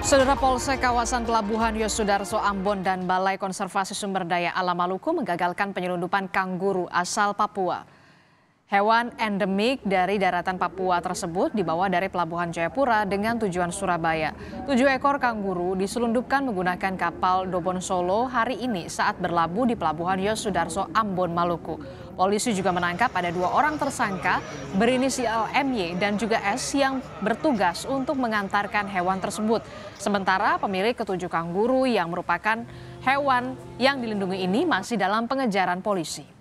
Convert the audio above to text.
Saudara Polsek kawasan Pelabuhan Yosudarso Ambon dan Balai Konservasi Sumber Daya Alam Maluku menggagalkan penyelundupan kangguru asal Papua. Hewan endemik dari daratan Papua tersebut dibawa dari Pelabuhan Jayapura dengan tujuan Surabaya. Tujuh ekor kangguru diselundupkan menggunakan kapal Dobon Solo hari ini saat berlabuh di Pelabuhan Yosudarso Ambon, Maluku. Polisi juga menangkap ada dua orang tersangka berinisial MY dan juga S yang bertugas untuk mengantarkan hewan tersebut. Sementara pemilik ketujuh kangguru yang merupakan hewan yang dilindungi ini masih dalam pengejaran polisi.